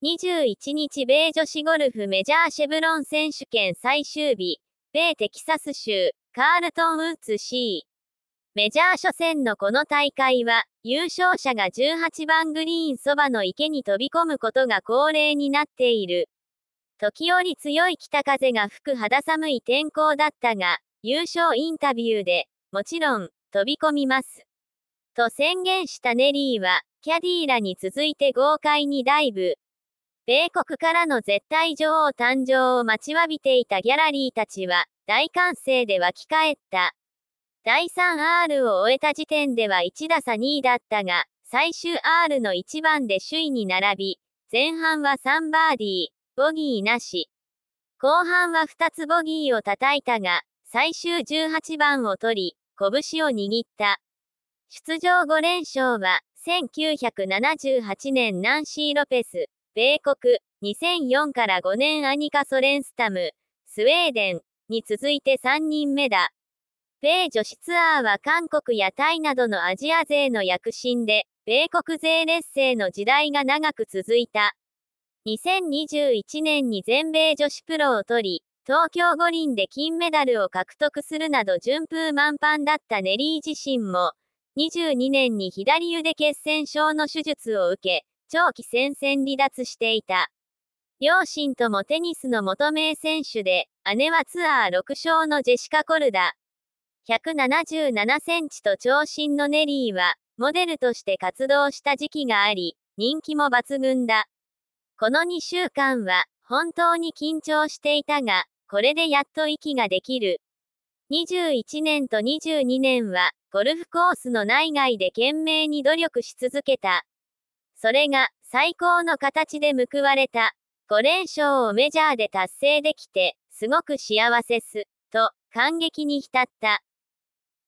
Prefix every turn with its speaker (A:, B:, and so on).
A: 21日米女子ゴルフメジャーシェブロン選手権最終日、米テキサス州、カールトン・ウッズ C。メジャー初戦のこの大会は、優勝者が18番グリーンそばの池に飛び込むことが恒例になっている。時折強い北風が吹く肌寒い天候だったが、優勝インタビューで、もちろん、飛び込みます。と宣言したネリーは、キャディーらに続いて豪快にダイブ。米国からの絶対女王誕生を待ちわびていたギャラリーたちは、大歓声で湧き返った。第 3R を終えた時点では1打差2位だったが、最終 R の1番で首位に並び、前半は3バーディー、ボギーなし。後半は2つボギーを叩いたが、最終18番を取り、拳を握った。出場5連勝は、1978年ナンシー・ロペス、米国、2004から5年アニカ・ソレンスタム、スウェーデンに続いて3人目だ。米女子ツアーは韓国やタイなどのアジア勢の躍進で、米国勢劣勢の時代が長く続いた。2021年に全米女子プロを取り、東京五輪で金メダルを獲得するなど順風満帆だったネリー自身も、22年に左腕血栓症の手術を受け、長期戦線離脱していた。両親ともテニスの元名選手で、姉はツアー6勝のジェシカ・コルダ。177センチと長身のネリーは、モデルとして活動した時期があり、人気も抜群だ。この2週間は、本当に緊張していたが、これでやっと息ができる。21年と22年は、ゴルフコースの内外で懸命に努力し続けた。それが最高の形で報われた。5連勝をメジャーで達成できて、すごく幸せす、と感激に浸った。